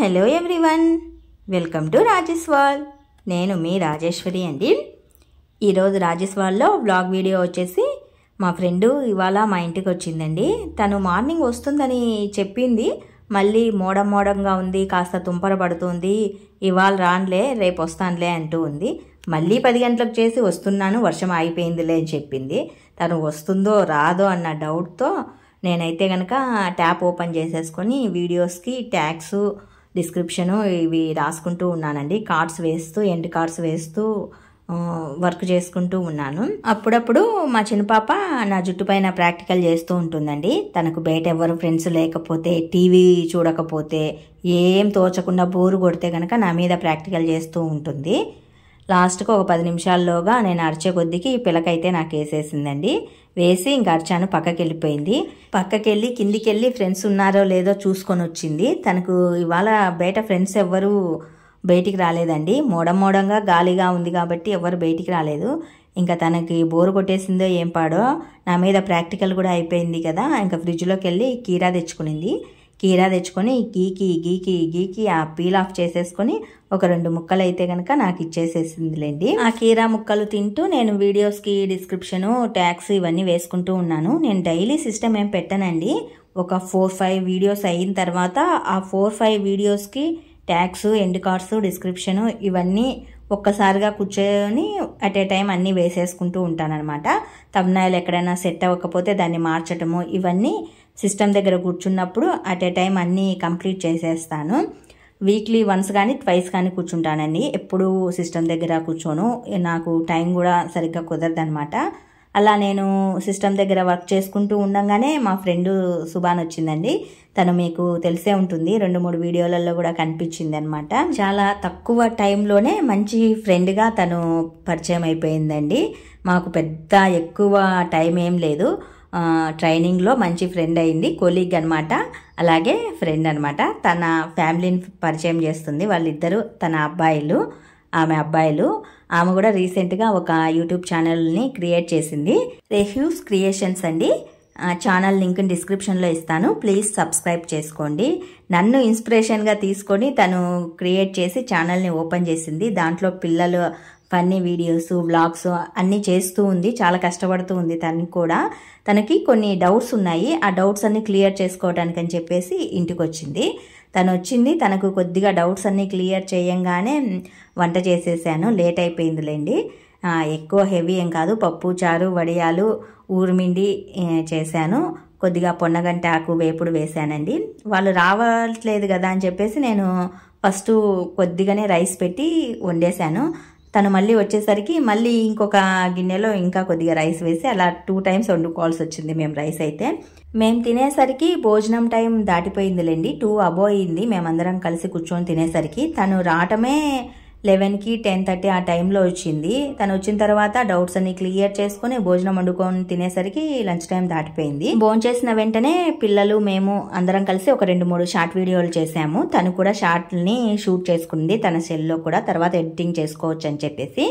hello everyone welcome to వాల్ నేను మీ రాజేశ్వరి అండి ఈరోజు రాజేశ్వాల్లో బ్లాగ్ వీడియో వచ్చేసి మా ఫ్రెండు ఇవాళ మా ఇంటికి వచ్చిందండి తను మార్నింగ్ వస్తుందని చెప్పింది మళ్ళీ మోడం మోడంగా ఉంది కాస్త తుంపర పడుతుంది ఇవాళ రానులే రేపు వస్తానులే అంటూ ఉంది మళ్ళీ పది గంటలకు చేసి వస్తున్నాను వర్షం ఆగిపోయిందిలే అని చెప్పింది తను వస్తుందో రాదో అన్న డౌట్తో నేనైతే కనుక ట్యాప్ ఓపెన్ చేసేసుకొని వీడియోస్కి ట్యాగ్స్ డిస్క్రిప్షను ఇవి రాసుకుంటూ ఉన్నానండి కార్డ్స్ వేస్తూ ఎండ్ కార్డ్స్ వేస్తూ వర్క్ చేసుకుంటూ ఉన్నాను అప్పుడప్పుడు మా చిన్నపాప నా జుట్టు పైన ప్రాక్టికల్ చేస్తూ ఉంటుందండి తనకు బయట ఎవరు ఫ్రెండ్స్ లేకపోతే టీవీ చూడకపోతే ఏం తోచకుండా బోరు కొడితే కనుక నా మీద ప్రాక్టికల్ చేస్తూ ఉంటుంది లాస్ట్కు ఒక పది నిమిషాల్లోగా నేను అరిచే కొద్దికి ఈ పిలకైతే నాకు వేసేసిందండి వేసి ఇంక అర్చాను పక్కకి వెళ్ళిపోయింది పక్కకెళ్ళి కిందికెళ్ళి ఫ్రెండ్స్ ఉన్నారో లేదో చూసుకొని వచ్చింది తనకు ఇవాళ బయట ఫ్రెండ్స్ ఎవ్వరూ బయటికి రాలేదండి మోడం మోడంగా గాలిగా ఉంది కాబట్టి ఎవరు బయటికి రాలేదు ఇంకా తనకి బోరు కొట్టేసిందో ఏం పాడో నా మీద ప్రాక్టికల్ కూడా అయిపోయింది కదా ఇంకా ఫ్రిడ్జ్లోకి వెళ్ళి కీరా తెచ్చుకునింది కీరా తెచ్చుకొని గీకి గీకి గీకి ఆ పీల్ ఆఫ్ చేసేసుకొని ఒక రెండు ముక్కలు అయితే కనుక నాకు ఇచ్చేసేసిందిలేండి ఆ కీరా ముక్కలు తింటూ నేను వీడియోస్కి డిస్క్రిప్షన్ ట్యాక్స్ ఇవన్నీ వేసుకుంటూ ఉన్నాను నేను డైలీ సిస్టమ్ ఏం పెట్టనండి ఒక ఫోర్ ఫైవ్ వీడియోస్ అయిన తర్వాత ఆ ఫోర్ ఫైవ్ వీడియోస్కి ట్యాక్స్ ఎండ్ కార్డ్స్ డిస్క్రిప్షన్ ఇవన్నీ ఒక్కసారిగా కూర్చొని అట్ ఏ టైం అన్నీ వేసేసుకుంటూ ఉంటానన్నమాట తమ్నాయిలు ఎక్కడైనా సెట్ అవ్వకపోతే దాన్ని మార్చటము ఇవన్నీ సిస్టమ్ దగ్గర కూర్చున్నప్పుడు అట్ ఏ టైం అన్నీ కంప్లీట్ చేసేస్తాను వీక్లీ వన్స్ కానీ ట్వైస్ కానీ కూర్చుంటానండి ఎప్పుడు సిస్టమ్ దగ్గర కూర్చోను నాకు టైం కూడా సరిగ్గా కుదరదనమాట అలా నేను సిస్టమ్ దగ్గర వర్క్ చేసుకుంటూ ఉండగానే మా ఫ్రెండ్ సుభాన్ వచ్చిందండి తను మీకు తెలిసే ఉంటుంది రెండు మూడు వీడియోలలో కూడా కనిపించింది అనమాట చాలా తక్కువ టైంలోనే మంచి ఫ్రెండ్గా తను పరిచయం అయిపోయిందండి మాకు పెద్ద ఎక్కువ టైం ఏం లేదు ట్రైనింగ్లో మంచి ఫ్రెండ్ అయింది కొలీగ్ అనమాట అలాగే ఫ్రెండ్ అనమాట తన ఫ్యామిలీని పరిచయం చేస్తుంది వాళ్ళిద్దరూ తన అబ్బాయిలు ఆమె అబ్బాయిలు ఆమె కూడా రీసెంట్గా ఒక యూట్యూబ్ ఛానల్ని క్రియేట్ చేసింది రెహ్యూస్ క్రియేషన్స్ అండి ఛానల్ లింక్ డిస్క్రిప్షన్లో ఇస్తాను ప్లీజ్ సబ్స్క్రైబ్ చేసుకోండి నన్ను ఇన్స్పిరేషన్గా తీసుకొని తను క్రియేట్ చేసి ఛానల్ని ఓపెన్ చేసింది దాంట్లో పిల్లలు ఫన్నీ వీడియోస్ వ్లాగ్స్ అన్నీ చేస్తూ ఉంది చాలా కష్టపడుతూ ఉంది తను కూడా తనకి కొన్ని డౌట్స్ ఉన్నాయి ఆ డౌట్స్ అన్నీ క్లియర్ చేసుకోవడానికి అని చెప్పేసి ఇంటికి వచ్చింది తను వచ్చింది తనకు కొద్దిగా డౌట్స్ అన్నీ క్లియర్ చేయంగానే వంట చేసేసాను లేట్ అయిపోయిందిలేండి ఎక్కువ హెవీ ఏం కాదు పప్పు చారు వడియాలు ఊరిమిండి చేశాను కొద్దిగా పొన్నగంట ఆకు వేపుడు వేశానండి వాళ్ళు రావట్లేదు కదా అని చెప్పేసి నేను ఫస్ట్ కొద్దిగానే రైస్ పెట్టి వండేశాను తను మళ్ళీ వచ్చేసరికి మళ్ళీ ఇంకొక గిన్నెలో ఇంకా కొద్దిగా రైస్ వేసి అలా టూ టైమ్స్ వండుకోవాల్సి వచ్చింది మేము రైస్ అయితే మేము తినేసరికి భోజనం టైం దాటిపోయిందిలేండి టూ అబోయింది మేమందరం కలిసి కూర్చొని తినేసరికి తను రావటమే లెవెన్కి టెన్ థర్టీ ఆ టైంలో వచ్చింది తను వచ్చిన తర్వాత డౌట్స్ అన్ని క్లియర్ చేసుకుని భోజనం వండుకొని తినేసరికి లంచ్ టైం దాటిపోయింది భోజనం చేసిన వెంటనే పిల్లలు మేము అందరం కలిసి ఒక రెండు మూడు షార్ట్ వీడియోలు చేసాము తను కూడా షార్ట్ని షూట్ చేసుకుంది తన సెల్లో కూడా తర్వాత ఎడిటింగ్ చేసుకోవచ్చు అని చెప్పేసి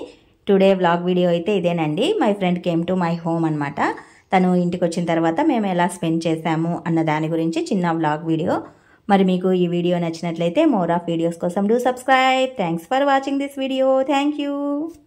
టుడే వ్లాగ్ వీడియో అయితే ఇదేనండి my friend came to my home అనమాట తను ఇంటికి వచ్చిన తర్వాత మేము ఎలా స్పెండ్ చేసాము అన్న దాని గురించి చిన్న వ్లాగ్ వీడియో మరి మీకు ఈ వీడియో నచ్చినట్లయితే మోర్ ఆఫ్ వీడియోస్ కోసం do subscribe thanks for watching this video thank